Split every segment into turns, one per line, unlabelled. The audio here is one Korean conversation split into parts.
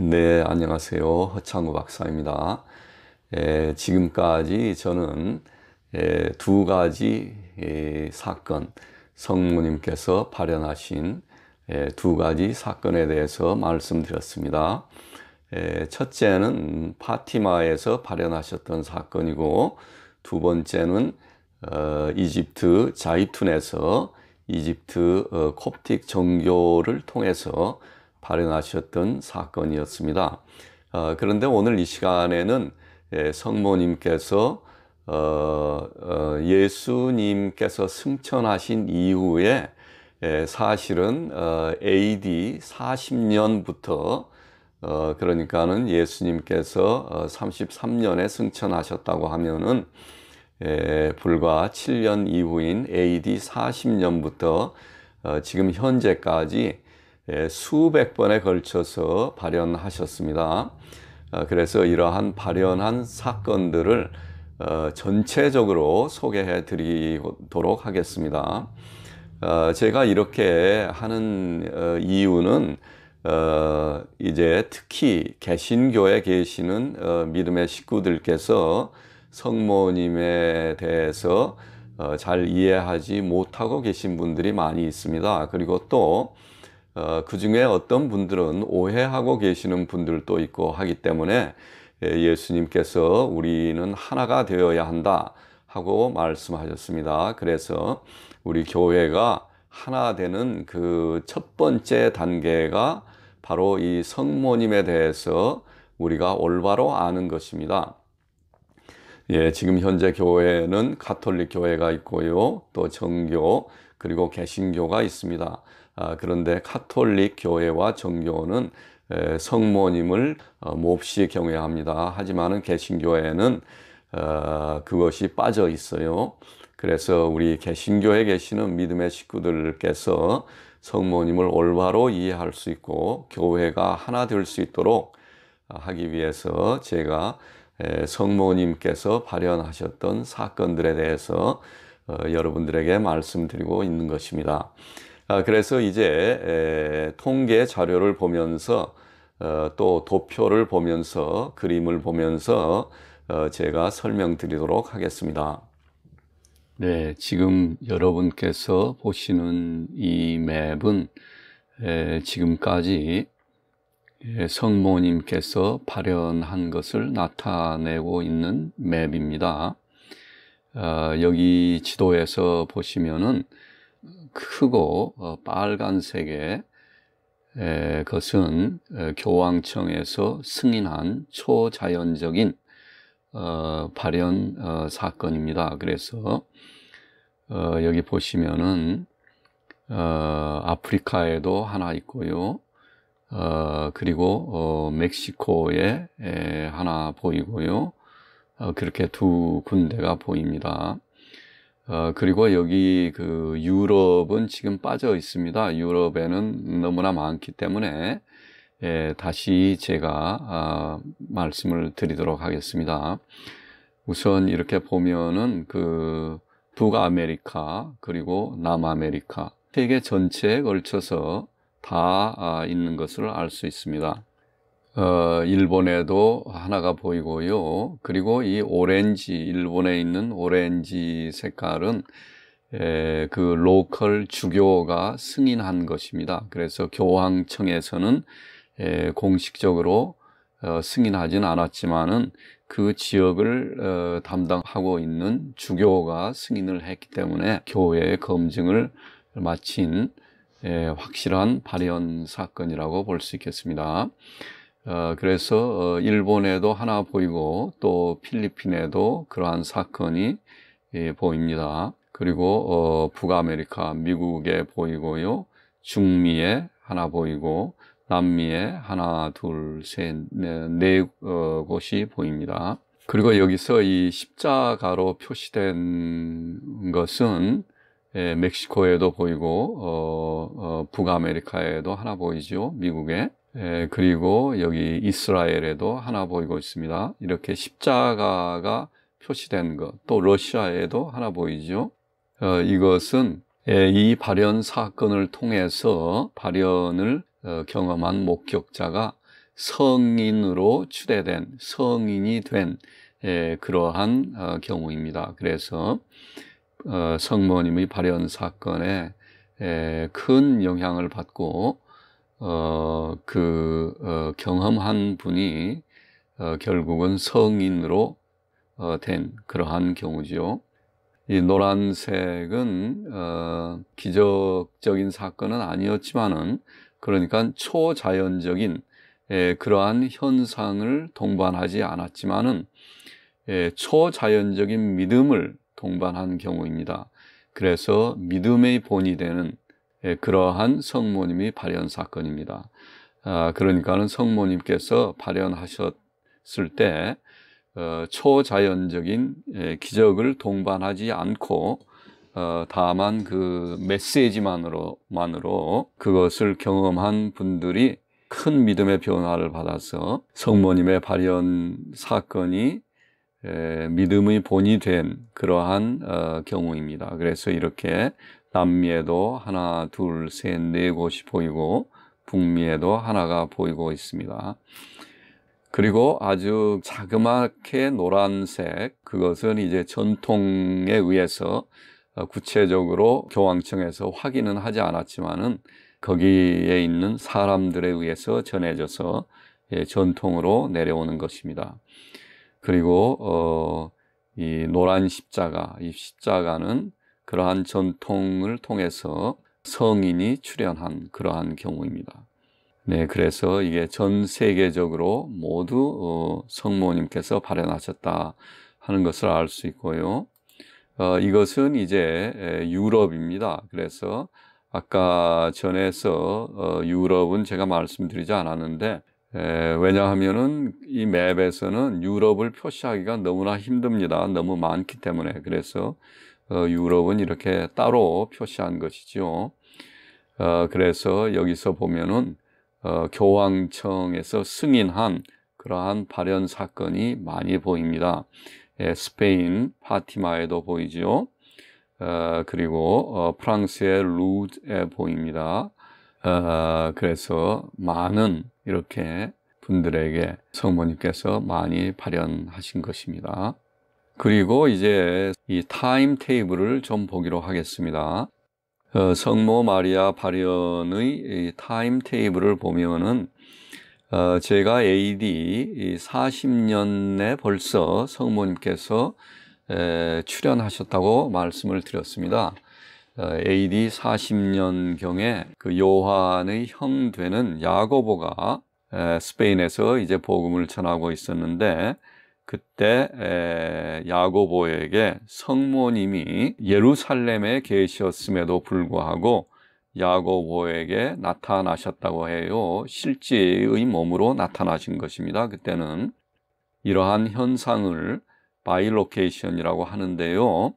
네, 안녕하세요. 허창우 박사입니다. 에, 예, 지금까지 저는 에, 예, 두 가지 에, 예, 사건, 성모님께서 발현하신 에, 두 가지 사건에 대해서 말씀드렸습니다. 에, 첫째는 파티마에서 발현하셨던 사건이고, 두 번째는 어, 이집트 자이툰에서 이집트 어, 콥틱 정교를 통해서 발행하셨던 사건이었습니다. 어, 그런데 오늘 이 시간에는 예, 성모님께서 어, 어, 예수님께서 승천하신 이후에 예, 사실은 어, AD 40년부터 어, 그러니까는 예수님께서 어, 33년에 승천하셨다고 하면은 예, 불과 7년 이후인 AD 40년부터 어, 지금 현재까지 예, 수백 번에 걸쳐서 발현하셨습니다. 아, 그래서 이러한 발현한 사건들을 어, 전체적으로 소개해 드리도록 하겠습니다. 아, 제가 이렇게 하는 어, 이유는 어, 이제 특히 개신교에 계시는 믿음의 식구들께서 성모님에 대해서 잘 이해하지 못하고 계신 분들이 많이 있습니다. 그리고 또 어, 그 중에 어떤 분들은 오해하고 계시는 분들도 있고 하기 때문에 예, 예수님께서 우리는 하나가 되어야 한다 하고 말씀하셨습니다. 그래서 우리 교회가 하나 되는 그 첫 번째 단계가 바로 이 성모님에 대해서 우리가 올바로 아는 것입니다. 예, 지금 현재 교회는 가톨릭 교회가 있고요. 또 정교 그리고 개신교가 있습니다. 아, 그런데 카톨릭 교회와 정교는 성모님을 어, 몹시 경외합니다. 하지만은 개신교회는 어, 그것이 빠져 있어요. 그래서 우리 개신교에 계시는 믿음의 식구들께서 성모님을 올바로 이해할 수 있고 교회가 하나 될 수 있도록 하기 위해서 제가 성모님께서 발현하셨던 사건들에 대해서 어, 여러분들에게 말씀드리고 있는 것입니다. 아, 그래서 이제 통계 자료를 보면서 어, 또 도표를 보면서 그림을 보면서 어, 제가 설명드리도록 하겠습니다. 네, 지금 여러분께서 보시는 이 맵은 지금까지 성모님께서 발현한 것을 나타내고 있는 맵입니다. 아, 여기 지도에서 보시면은 크고 어, 빨간색의 것은 어, 교황청에서 승인한 초자연적인 어, 발현 사건입니다. 그래서 여기 보시면은 아프리카에도 하나 있고요. 어, 그리고 어, 멕시코에 에, 하나 보이고요. 어, 그렇게 두 군데가 보입니다. 어, 그리고 여기 그 유럽은 지금 빠져 있습니다. 유럽에는 너무나 많기 때문에 예, 다시 제가 아, 말씀을 드리도록 하겠습니다. 우선 이렇게 보면은 그 북아메리카 그리고 남아메리카 세계 전체에 걸쳐서 다 아, 있는 것을 알 수 있습니다. 어, 일본에도 하나가 보이고요. 그리고 이 오렌지, 일본에 있는 오렌지 색깔은 에, 그 로컬 주교가 승인한 것입니다. 그래서 교황청에서는 에, 공식적으로 어, 승인하진 않았지만은 그 지역을 어, 담당하고 있는 주교가 승인을 했기 때문에 교회의 검증을 마친 에, 확실한 발현 사건이라고 볼 수 있겠습니다. 어, 그래서 어, 일본에도 하나 보이고 또 필리핀에도 그러한 사건이 예, 보입니다. 그리고 어, 북아메리카 미국에 보이고요. 중미에 하나 보이고 남미에 하나 둘 셋네 네, 곳이 보입니다. 그리고 여기서 이 십자가로 표시된 것은 예, 멕시코에도 보이고 어, 북아메리카에도 하나 보이죠. 미국에 예, 그리고 여기 이스라엘에도 하나 보이고 있습니다. 이렇게 십자가가 표시된 것, 또 러시아에도 하나 보이죠. 어, 이것은 예, 이 발현 사건을 통해서 발현을 어, 경험한 목격자가 성인으로 추대된 성인이 된 예, 그러한 어, 경우입니다. 그래서 어, 성모님의 발현 사건에 큰 영향을 받고 어, 그 어, 경험한 분이 어, 결국은 성인으로 어, 된 그러한 경우지요이 노란색은 어, 기적적인 사건은 아니었지만은 그러니까 초자연적인 에, 예, 그러한 현상을 동반하지 않았지만은 에, 예, 초자연적인 믿음을 동반한 경우입니다. 그래서 믿음의 본이 되는 예, 그러한 성모님이 발현 사건입니다. 아, 그러니까는 성모님께서 발현하셨을 때 어, 초자연적인 예, 기적을 동반하지 않고 어, 다만 그 메시지만으로 만으로 그것을 경험한 분들이 큰 믿음의 변화를 받아서 성모님의 발현 사건이 예, 믿음의 본이 된 그러한 어, 경우입니다. 그래서 이렇게 남미에도 하나, 둘, 셋, 네 곳이 보이고 북미에도 하나가 보이고 있습니다. 그리고 아주 자그맣게 노란색 그것은 이제 전통에 의해서 어, 구체적으로 교황청에서 확인은 하지 않았지만은 거기에 있는 사람들에 의해서 전해져서 예, 전통으로 내려오는 것입니다. 그리고 어, 이 노란 십자가, 이 십자가는 그러한 전통을 통해서 성인이 출현한 그러한 경우입니다. 네, 그래서 이게 전 세계적으로 모두 어, 성모님께서 발현하셨다 하는 것을 알 수 있고요. 어, 이것은 이제 유럽입니다. 그래서 아까 전에서 어, 유럽은 제가 말씀드리지 않았는데 에, 왜냐하면은 이 맵에서는 유럽을 표시하기가 너무나 힘듭니다. 너무 많기 때문에 그래서 어, 유럽은 이렇게 따로 표시한 것이죠. 어, 그래서 여기서 보면은 어, 교황청에서 승인한 그러한 발현 사건이 많이 보입니다. 예, 스페인 파티마에도 보이지요. 그리고 프랑스의 루즈에 보입니다. 그래서 많은 이렇게 분들에게 성모님께서 많이 발현하신 것입니다. 그리고 이제 이 타임 테이블을 좀 보기로 하겠습니다. 어, 성모 마리아 발현의 타임 테이블을 보면은 어, 제가 AD 40년에 벌써 성모님께서 에, 출연하셨다고 말씀을 드렸습니다. 어, AD 40년경에 그 요한의 형 되는 야고보가 스페인에서 이제 복음을 전하고 있었는데 그때 야고보에게 성모님이 예루살렘에 계셨음에도 불구하고 야고보에게 나타나셨다고 해요. 실제의 몸으로 나타나신 것입니다. 그때는 이러한 현상을 바이로케이션이라고 하는데요.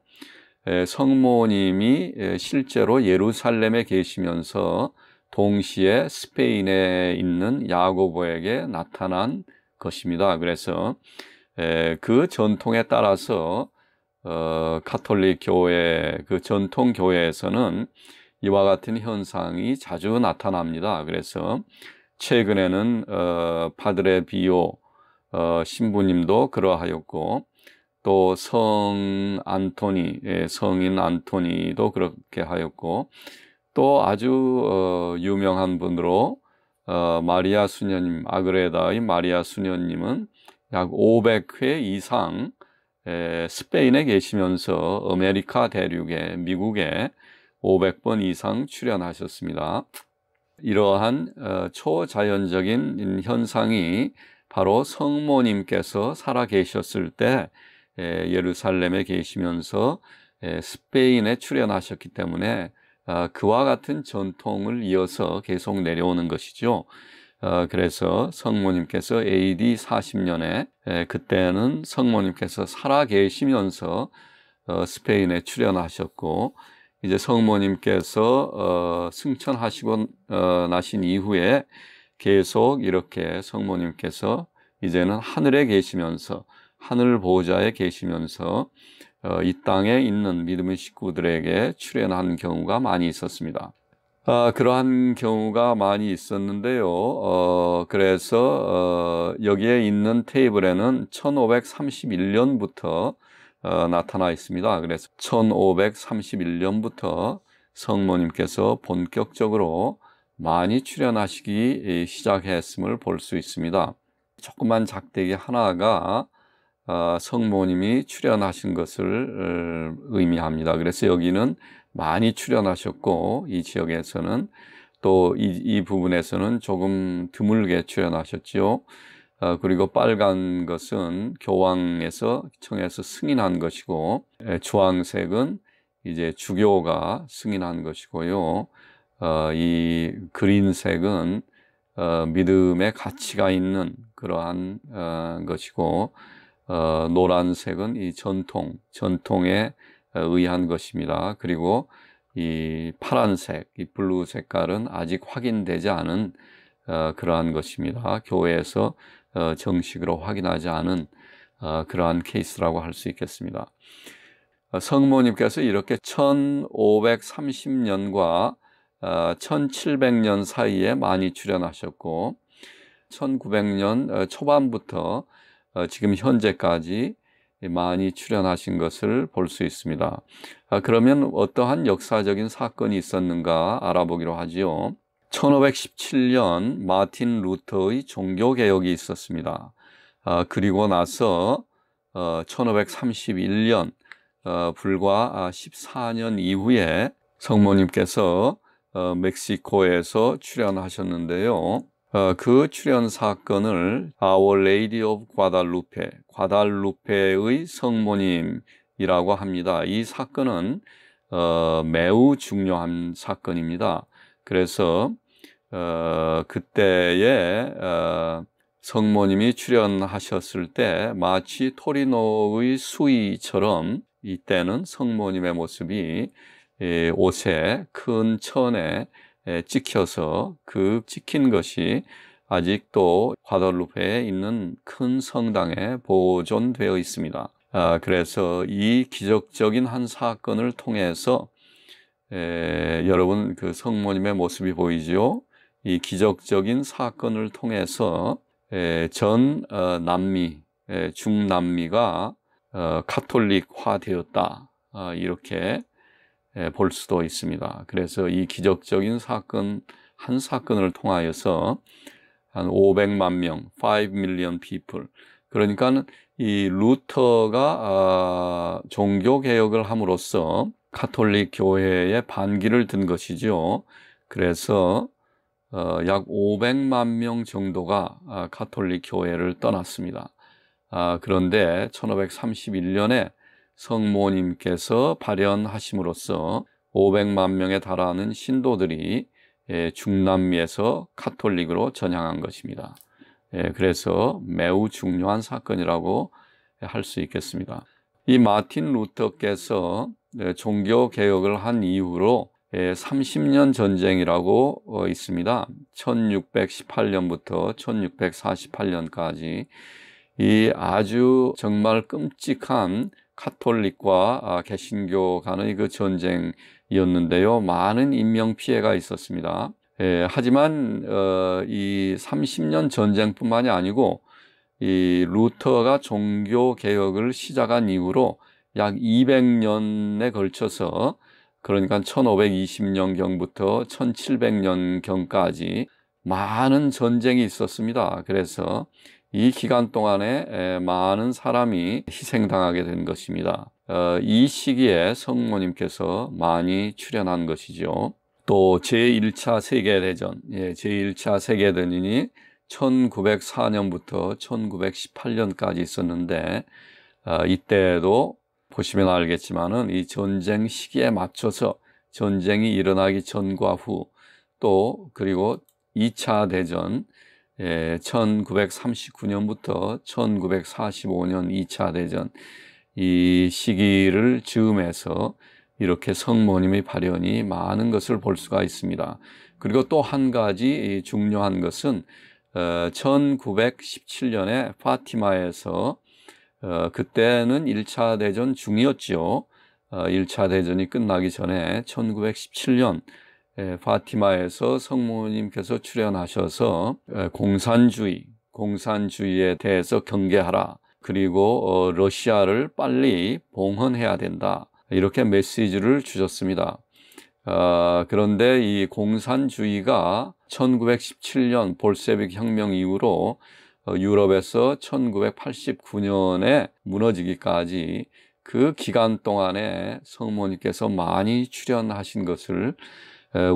성모님이 실제로 예루살렘에 계시면서 동시에 스페인에 있는 야고보에게 나타난 것입니다. 그래서 에, 예, 그 전통에 따라서 어, 카톨릭 교회 그 전통 교회에서는 이와 같은 현상이 자주 나타납니다. 그래서 최근에는 어, 파드레 비오 어, 신부님도 그러하였고 또 성 안토니 예, 성인 안토니도 그렇게 하였고 또 아주 어, 유명한 분으로 어, 마리아 수녀님 아그레다의 마리아 수녀님은 약 500회 이상 스페인에 계시면서 아메리카 대륙에 미국에 500번 이상 출연하셨습니다. 이러한 어, 초자연적인 현상이 바로 성모님께서 살아 계셨을 때 예루살렘에 계시면서 스페인에 출연하셨기 때문에 아, 그와 같은 전통을 이어서 계속 내려오는 것이죠. 어, 그래서 성모님께서 AD 40년에 에, 예, 그때는 성모님께서 살아 계시면서 어, 스페인에 출연하셨고 이제 성모님께서 어, 승천하시고 어, 나신 이후에 계속 이렇게 성모님께서 이제는 하늘에 계시면서 하늘 보호자에 계시면서 어, 이 땅에 있는 믿음의 식구들에게 출연한 경우가 많이 있었습니다. 아, 그러한 경우가 많이 있었는데요. 어, 그래서 어, 여기에 있는 테이블에는 1531년부터 어, 나타나 있습니다. 그래서 1531년부터 성모님께서 본격적으로 많이 출연하시기 시작했음을 볼 수 있습니다. 조그만 작대기 하나가 어, 성모님이 출연하신 것을 어, 의미합니다. 그래서 여기는 많이 출연하셨고 이 지역에서는 또 이 부분에서는 조금 드물게 출연하셨지요. 어, 그리고 빨간 것은 교황에서 청에서 승인한 것이고 에, 예, 주황색은 이제 주교가 승인한 것이고요. 어, 이 그린색은 어, 믿음의 가치가 있는 그러한 어, 것이고 어, 노란색은 이 전통 전통의 어, 의한 것입니다. 그리고 이 파란색, 이 블루 색깔은 아직 확인되지 않은 어, 그러한 것입니다. 교회에서 어, 정식으로 확인하지 않은 그러한 케이스라고 할 수 있겠습니다. 성모님께서 이렇게 1530년과 1700년 사이에 많이 출연하셨고 1900년 초반부터 지금 현재까지 많이 출연하신 것을 볼 수 있습니다. 아, 그러면 어떠한 역사적인 사건이 있었는가 알아보기로 하지요. 1517년 마틴 루터의 종교개혁이 있었습니다. 아, 그리고 나서 1531년 어, 어, 불과 14년 아, 이후에 성모님께서 어, 멕시코에서 출연하셨는데요. 그 출연 사건을 Our Lady of Guadalupe 과달루페의 성모님이라고 합니다. 이 사건은 어, 매우 중요한 사건입니다. 그래서 어, 그때에 어, 성모님이 출연하셨을 때 마치 토리노의 수위처럼 이때는 성모님의 모습이 예, 옷에 큰 천에 찍혀서 그 찍힌 것이 아직도 과달루페에 있는 큰 성당에 보존되어 있습니다. 아, 그래서 이 기적적인 한 사건을 통해서 여러분 그 성모님의 모습이 보이지요. 이 기적적인 사건을 통해서 전 어, 남미, 중남미가 어, 카톨릭화되었다 아, 이렇게 볼 수도 있습니다. 그래서 이 기적적인 사건 한 사건을 통하여서 한 500만 명, 5 million people. 그러니까는 이 루터가 아, 종교 개혁을 함으로써 카톨릭 교회의 반기를 든 것이죠. 그래서 어, 약 500만 명 정도가 아, 카톨릭 교회를 떠났습니다. 아, 그런데 1531년에 성모님께서 발현하심으로써 500만 명에 달하는 신도들이 예, 중남미에서 카톨릭으로 전향한 것입니다. 예, 그래서 매우 중요한 사건이라고 할 수 있겠습니다. 이 마틴 루터께서 예, 종교 개혁을 한 이후로 30년 전쟁이라고 어, 있습니다. 1618년부터 1648년까지 이 아주 정말 끔찍한 카톨릭과 아, 개신교 간의 그 전쟁이었는데요. 많은 인명 피해가 있었습니다. 예, 하지만 어, 이 30년 전쟁뿐만이 아니고 이 루터가 종교 개혁을 시작한 이후로 약 200년에 걸쳐서 그러니까 1520년경부터 1700년경까지 많은 전쟁이 있었습니다. 그래서 이 기간 동안에 많은 사람이 희생당하게 된 것입니다. 어, 이 시기에 성모님께서 많이 출연한 것이죠. 또 제1차 세계대전, 예, 제1차 세계대전이 1904년부터 1918년까지 있었는데 어, 이때도 보시면 알겠지만은 이 전쟁 시기에 맞춰서 전쟁이 일어나기 전과 후 또 그리고 2차 대전 1939년부터 1945년 2차 대전 이 시기를 즈음해서 이렇게 성모님의 발현이 많은 것을 볼 수가 있습니다. 그리고 또 한 가지 중요한 것은 1917년에 어, 파티마에서 어, 그때는 1차 대전 중이었지요. 1차 어, 대전이 끝나기 전에 1917년 예, 파티마에서 성모님께서 출연하셔서 예, 공산주의, 공산주의에 대해서 경계하라. 그리고 어, 러시아를 빨리 봉헌해야 된다. 이렇게 메시지를 주셨습니다. 아, 그런데 이 공산주의가 1917년 볼셰빅 혁명 이후로 어, 유럽에서 1989년에 무너지기까지 그 기간 동안에 성모님께서 많이 출연하신 것을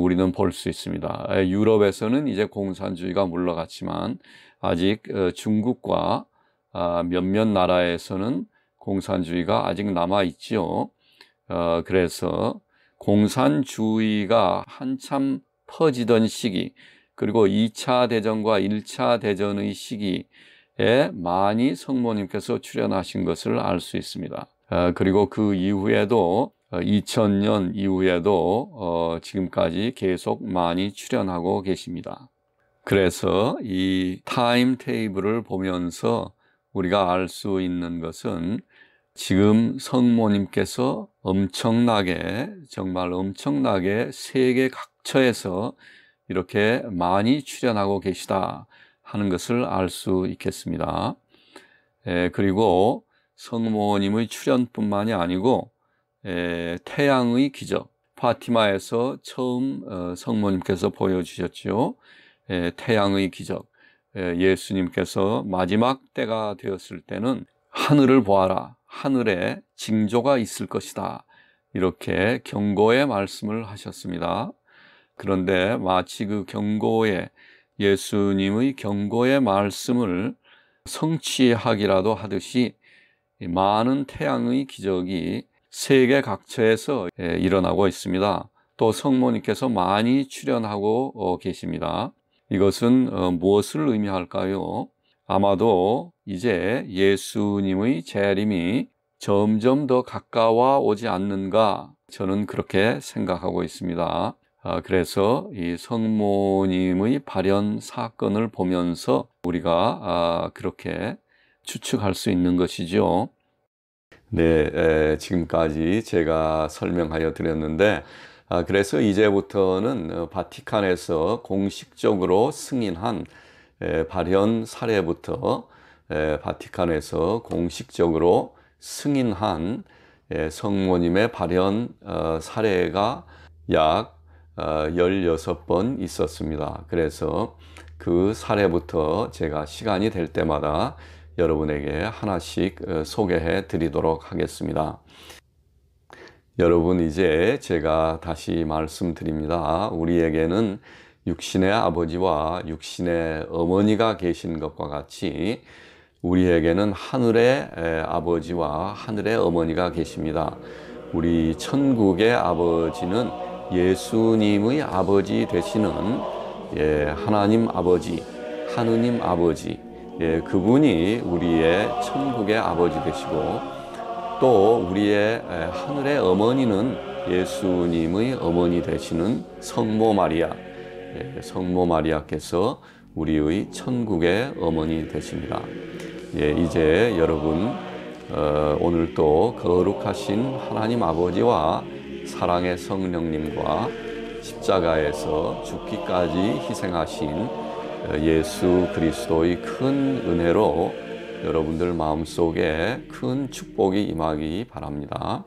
우리는 볼 수 있습니다. 유럽에서는 이제 공산주의가 물러갔지만 아직 어, 중국과 아, 몇몇 나라에서는 공산주의가 아직 남아 있지요. 어, 그래서 공산주의가 한참 퍼지던 시기 그리고 2차 대전과 1차 대전의 시기에 많이 성모님께서 출연하신 것을 알 수 있습니다. 어, 그리고 그 이후에도 2000년 어, 이후에도 어, 지금까지 계속 많이 출연하고 계십니다. 그래서 이 타임 테이블을 보면서 우리가 알 수 있는 것은 지금 성모님께서 엄청나게 정말 엄청나게 세계 각처에서 이렇게 많이 출연하고 계시다 하는 것을 알 수 있겠습니다. 예, 그리고 성모님의 출연뿐만이 아니고 에, 태양의 기적 파티마에서 처음 어, 성모님께서 보여주셨지요. 에, 태양의 기적 에, 예수님께서 마지막 때가 되었을 때는 하늘을 보아라 하늘에 징조가 있을 것이다 이렇게 경고의 말씀을 하셨습니다. 그런데 마치 그 경고에 예수님의 경고의 말씀을 성취하기라도 하듯이 많은 태양의 기적이 세계 각처에서 예, 일어나고 있습니다. 또 성모님께서 많이 출연하고 어, 계십니다. 이것은 어, 무엇을 의미할까요? 아마도 이제 예수님의 재림이 점점 더 가까워 오지 않는가 저는 그렇게 생각하고 있습니다. 아, 그래서 이 성모님의 발현 사건을 보면서 우리가 아, 그렇게 추측할 수 있는 것이죠. 네, 에, 지금까지 제가 설명하여 드렸는데 아, 그래서 이제부터는 어, 바티칸에서 공식적으로 승인한 에, 발현 사례부터 에, 바티칸에서 공식적으로 승인한 에, 성모님의 발현 어, 사례가 약 어, 16번 있었습니다. 그래서 그 사례부터 제가 시간이 될 때마다 여러분에게 하나씩 어, 소개해 드리도록 하겠습니다. 여러분 이제 제가 다시 말씀드립니다. 우리에게는 육신의 아버지와 육신의 어머니가 계신 것과 같이 우리에게는 하늘의 아버지와 하늘의 어머니가 계십니다. 우리 천국의 아버지는 예수님의 아버지 되시는 예, 하나님 아버지, 하느님 아버지, 예, 그분이 우리의 천국의 아버지 되시고 또 우리의 하늘의 어머니는 예수님의 어머니 되시는 성모 마리아, 예, 성모 마리아께서 우리의 천국의 어머니 되십니다. 예, 이제 여러분 어, 오늘 또 거룩하신 하나님 아버지와 사랑의 성령님과 십자가에서 죽기까지 희생하신 예수 그리스도의 큰 은혜로 여러분들 마음속에 큰 축복이 임하기 바랍니다.